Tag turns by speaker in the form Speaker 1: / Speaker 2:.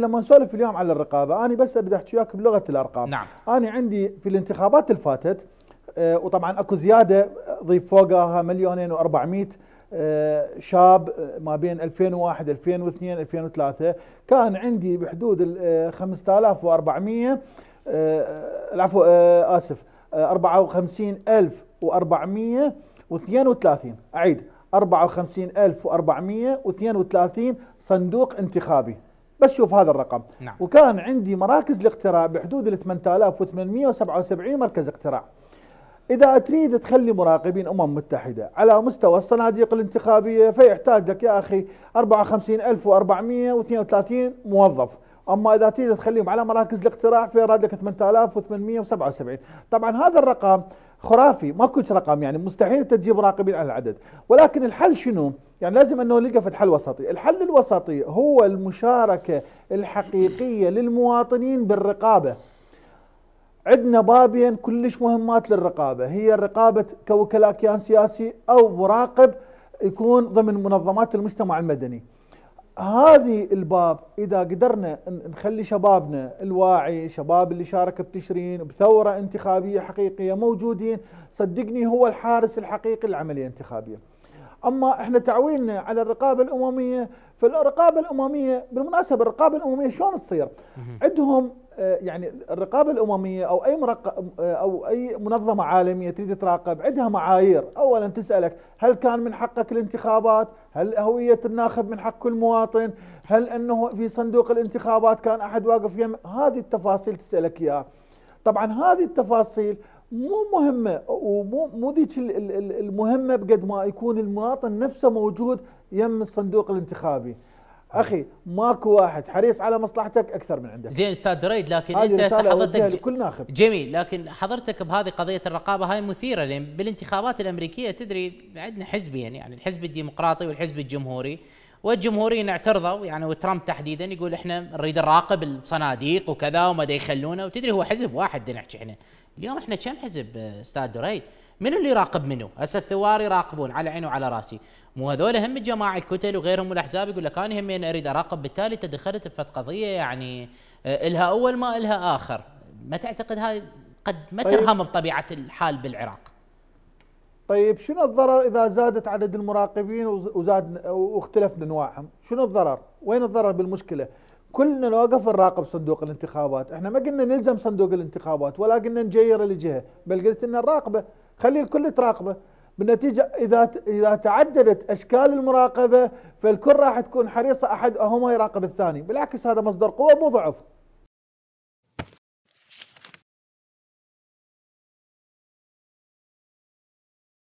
Speaker 1: لما نسولف اليوم على الرقابه انا بس أريد احكي وياك بلغه الارقام نعم. انا عندي في الانتخابات اللي فاتت آه، وطبعا اكو زياده ضيف فوقها مليونين و400 آه، شاب آه، ما بين 2001 2002 2003 كان عندي بحدود 5400 العفو اسف 54432 اعيد 54432 صندوق انتخابي بس شوف هذا الرقم نعم. وكان عندي مراكز الاقتراع بحدود ال 8877 مركز اقتراع إذا تريد تخلي مراقبين أمم متحدة على مستوى الصناديق الانتخابية فيحتاج لك يا أخي 54432 موظف اما اذا تيجي تخليهم على مراكز الاقتراع فيراد لك 8877 طبعا هذا الرقم خرافي ما كنت رقم يعني مستحيل انت تجيب راقبين على العدد ولكن الحل شنو يعني لازم انه نلقى في حل وسطي الحل الوسطي هو المشاركه الحقيقيه للمواطنين بالرقابه عندنا بابين كلش مهمات للرقابه هي الرقابه كوكلاء كيان سياسي او مراقب يكون ضمن منظمات المجتمع المدني هذه الباب اذا قدرنا نخلي شبابنا الواعي شباب اللي شارك بتشرين بثوره انتخابيه حقيقيه موجودين صدقني هو الحارس الحقيقي للعمليه الانتخابيه اما احنا تعويلنا على الرقابه الامميه فالرقابه الامميه بالمناسبه الرقابه الامميه شلون تصير عندهم آه، يعني الرقابه الامميه او اي مرقب آه، او اي منظمه عالميه تريد تراقب عندها معايير، اولا تسالك هل كان من حقك الانتخابات؟ هل هويه الناخب من حق كل مواطن؟ هل انه في صندوق الانتخابات كان احد واقف يم هذه التفاصيل تسالك اياها. طبعا هذه التفاصيل مو مهمه ومو مو ذيك المهمه بقد ما يكون المواطن نفسه موجود يم الصندوق الانتخابي. اخي ماكو واحد حريص على مصلحتك اكثر من عندك زين
Speaker 2: استاذ دريد لكن انت حضرتك لكل ناخب جميل لكن حضرتك بهذه قضيه الرقابه هاي مثيره لان بالانتخابات الامريكيه تدري عندنا حزبين يعني الحزب الديمقراطي والحزب الجمهوري والجمهوريين اعترضوا يعني وترامب تحديدا يقول احنا نريد نراقب الصناديق وكذا وما يخلونا وتدري هو حزب واحد نحكي احنا اليوم احنا كم حزب استاذ دريد من اللي يراقب منه هسه الثوار يراقبون على عيني وعلى راسي مو هذول هم الجماعه الكتل وغيرهم والاحزاب يقول لك انا همين اريد اراقب بالتالي انت دخلت قضيه يعني آه، الها اول ما الها اخر ما تعتقد هاي قد ما طيب. ترهم بطبيعه الحال بالعراق
Speaker 1: طيب شنو الضرر اذا زادت عدد المراقبين وزاد واختلفنا انواعهم شنو الضرر وين الضرر بالمشكله كلنا نوقف نراقب صندوق الانتخابات احنا ما قلنا نلزم صندوق الانتخابات ولا قلنا نجير لجهه بل قلت ان نراقبه خلي الكل تراقبه بالنتيجة إذا إذا تعددت أشكال المراقبة فالكل راح تكون حريصة احد أحدهما يراقب الثاني بالعكس هذا مصدر قوة مو ضعف